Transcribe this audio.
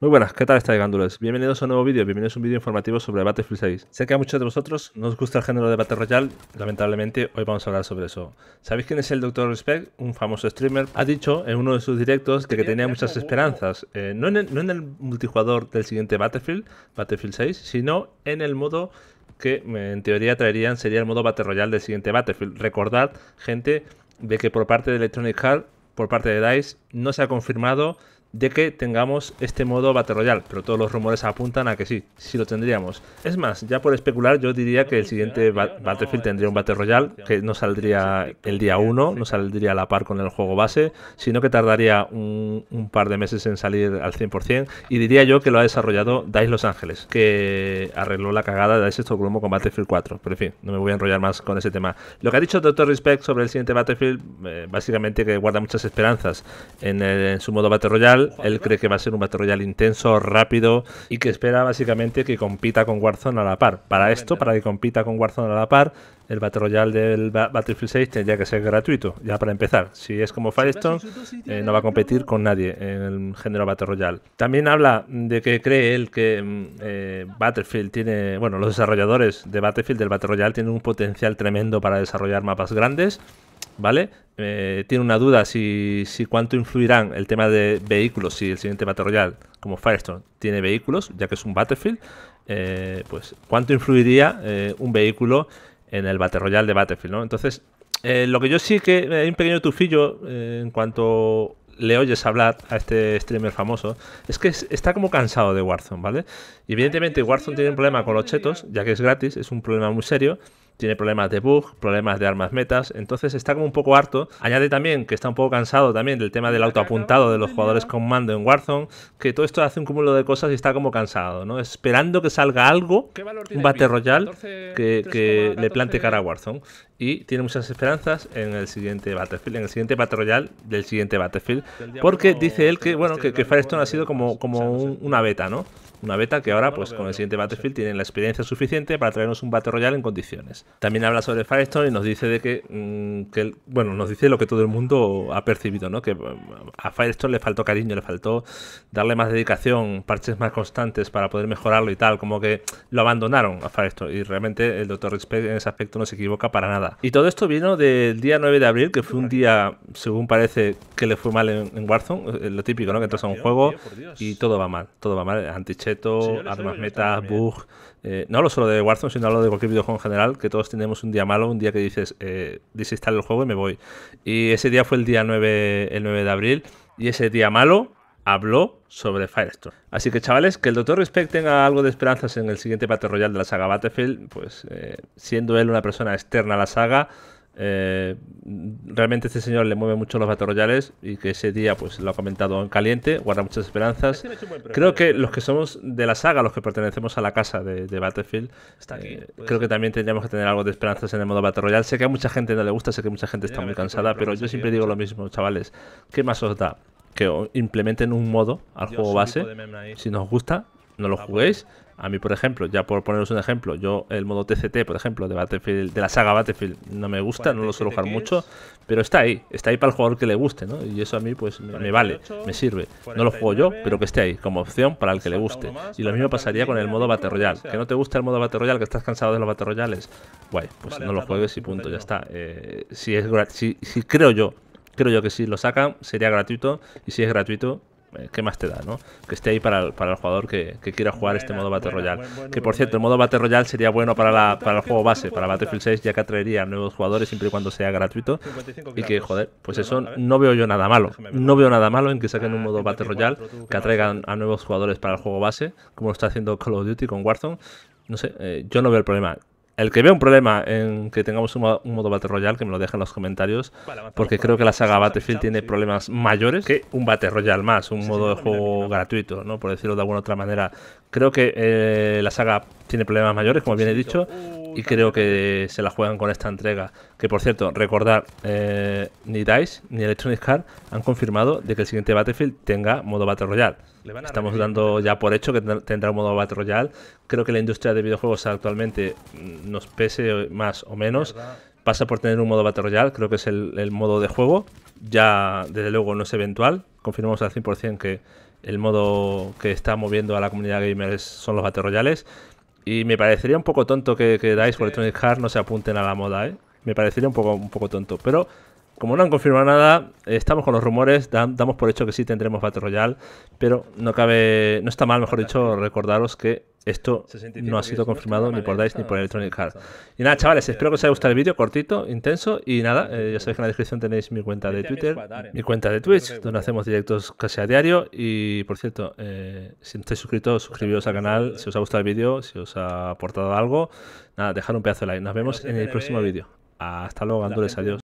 Muy buenas, ¿qué tal estáis, gándules? Bienvenidos a un nuevo vídeo, bienvenidos a un vídeo informativo sobre Battlefield 6. Sé que a muchos de vosotros no os gusta el género de Battle Royale, lamentablemente hoy vamos a hablar sobre eso. ¿Sabéis quién es el Dr. Respect? Un famoso streamer. Ha dicho en uno de sus directos que, que tenía muchas esperanzas, eh, no, en el, no multijugador del siguiente Battlefield, Battlefield 6, sino en el modo que eh, en teoría traerían, sería el modo Battle Royale del siguiente Battlefield. Recordad, gente, de que por parte de Electronic Arts, por parte de DICE, no se ha confirmado de que tengamos este modo Battle Royale, pero todos los rumores apuntan a que sí, sí lo tendríamos. Es más, ya por especular, yo diría que el siguiente Battlefield eh, tendría un Battle Royale que no saldría el día 1, no saldría a la par con el juego base, sino que tardaría un, par de meses en salir al 100%, y diría yo que lo ha desarrollado DICE Los Ángeles, que arregló la cagada de DICE Estocolmo con Battlefield 4, pero en fin, no me voy a enrollar más con ese tema. Lo que ha dicho Dr. Respect sobre el siguiente Battlefield, eh, básicamente que guarda muchas esperanzas en, en su modo Battle Royale, él cree que va a ser un Battle Royale intenso, rápido y que espera básicamente que compita con Warzone a la par. Para esto, para que compita con Warzone a la par, el Battle Royale del Battlefield 6 tendría que ser gratuito, ya para empezar. Si es como Firestone, eh, no va a competir con nadie en el género Battle Royale. También habla de que cree él que mm, eh, Battlefield tiene, bueno, los desarrolladores de Battlefield del Battle Royale tienen un potencial tremendo para desarrollar mapas grandes ¿vale? Eh, tiene una duda si, si, cuánto influirán el tema de vehículos, si el siguiente Battle Royale, como Firestone, tiene vehículos, ya que es un Battlefield, eh, pues cuánto influiría eh, un vehículo en el Battle Royale de Battlefield, ¿no? Entonces, lo que yo sí que hay un pequeño tufillo en cuanto le oyes hablar a este streamer famoso, es que está como cansado de Warzone, ¿vale? Y evidentemente Warzone tiene un problema con los chetos, ya que es gratis, es un problema muy serio, tiene problemas de bug, problemas de armas metas, entonces está como un poco harto. Añade también que está un poco cansado también del tema del autoapuntado de los jugadores con mando en Warzone, que todo esto hace un cúmulo de cosas y está como cansado, ¿no? Esperando que salga algo, un Battle Royale, que, le plante cara a Warzone. Y tiene muchas esperanzas en el siguiente Battlefield, en el siguiente Battle Royale del siguiente Battlefield, porque dice él que, bueno, que, Firestone ha sido como, como una beta, ¿no? Una beta que ahora, pues con el siguiente Battlefield, tienen la experiencia suficiente para traernos un Battle Royale en condiciones. También habla sobre Firestorm y nos dice de que, mm, bueno, nos dice lo que todo el mundo ha percibido, ¿no? Que mm, a Firestorm le faltó cariño, le faltó darle más dedicación, parches más constantes para poder mejorarlo y tal, como que lo abandonaron a Firestorm y realmente el doctor Respect en ese aspecto no se equivoca para nada. Y todo esto vino del día 9 de abril, que fue un día, según parece, que le fue mal en, Warzone, eh, lo típico, ¿no? Que entras a un juego y todo va mal, todo va mal, anticheto, armas metas, bug, eh, no hablo solo de Warzone, sino hablo de cualquier videojuego en general, que todos tenemos un día malo, un día que dices, eh, desinstalo el juego y me voy. Y ese día fue el día 9, el 9 de abril, y ese día malo habló sobre Firestorm. Así que chavales, que el Doctor Respect tenga algo de esperanzas en el siguiente Battle Royale de la saga Battlefield, pues eh, siendo él una persona externa a la saga, eh, realmente este señor le mueve mucho los Battle Royales y que ese día pues lo ha comentado en caliente, guarda muchas esperanzas. Este creo que los que somos de la saga, los que pertenecemos a la casa de, Battlefield, eh, creo que también tendríamos que tener algo de esperanzas en el modo Battle Royale. Sé que a mucha gente no le gusta, sé que mucha gente está muy cansada, pero yo siempre digo lo mismo, chavales. ¿Qué más os da? Que implementen un modo al juego base. Si nos gusta, no lo ah, pues. juguéis. A mí, por ejemplo, ya por poneros un ejemplo, yo el modo TCT, por ejemplo, de Battlefield, de la saga Battlefield, no me gusta, no lo suelo jugar mucho, pero está ahí, está ahí para el jugador que le guste, ¿no? Y eso a mí, pues, me vale, me sirve. no lo juego yo, pero que esté ahí, como opción para el que le guste. y lo mismo pasaría con el modo Battle Royale. Que no te gusta el modo Battle Royale, que estás cansado de los Battle Royales, guay, pues no lo juegues y punto, ya está. Eh, si es si creo yo creo yo que si lo sacan sería gratuito y si es gratuito ¿qué más te da, no? Que esté ahí para, el jugador que, quiera jugar este modo Battle Royale. que por cierto, el modo Battle Royale sería bueno para, la, para el juego base, para Battlefield 6, ya que atraería a nuevos jugadores siempre y cuando sea gratuito. Y que, joder, pues eso no veo yo nada malo. No veo nada malo en que saquen un ah, modo Battle Royale que atraigan a nuevos jugadores para el juego base, como lo está haciendo Call of Duty con Warzone. No sé, eh, yo no veo el problema el que vea un problema en que tengamos un, modo, Battle Royale, que me lo deje en los comentarios, porque creo que la saga Battlefield tiene problemas mayores que un Battle Royale más, un modo de juego gratuito, ¿no? Por decirlo de alguna otra manera, Creo que eh, la saga tiene problemas mayores, como bien he dicho, y creo que se la juegan con esta entrega. Que por cierto, recordar, eh, ni DICE ni Electronic Arts han confirmado de que el siguiente Battlefield tenga modo Battle Royale. Estamos dando ya por hecho que tendrá un modo Battle Royale. Creo que la industria de videojuegos actualmente mm, nos pese más o menos pasa por tener un modo Battle Royale, creo que es el, el, modo de juego. Ya, desde luego, no es eventual. Confirmamos al 100% que el modo que está moviendo a la comunidad gamers son los Battle Royales. Y me parecería un poco tonto que, que Dice por Electronic Arts no se apunten a la moda, ¿eh? Me parecería un poco, un poco tonto. Pero como no han confirmado nada, estamos con los rumores, damos por hecho que sí tendremos Battle Royale, pero no cabe, no está mal, mejor dicho, recordaros que esto no ha sido confirmado ni por DICE ni por Electronic Arts. Y nada, chavales, espero que os haya gustado el vídeo, cortito, intenso, y nada, eh, ya sabéis que en la descripción tenéis mi cuenta de este Twitter, mi ¿eh? cuenta de este Twitch, donde hacemos directos casi a diario, y por cierto, eh, si no estáis suscritos, suscribiros al canal, si os ha gustado el vídeo, si os ha aportado algo, nada, dejad un pedazo de like. Nos vemos en el e. próximo vídeo. Hasta luego, Gandules, adiós.